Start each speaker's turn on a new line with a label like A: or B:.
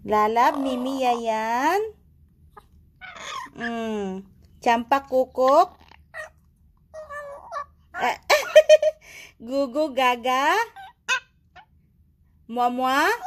A: Lalab Mimi Yayan. Hmm. Campak kukuk. Eh, gugu gaga. Mua-mua.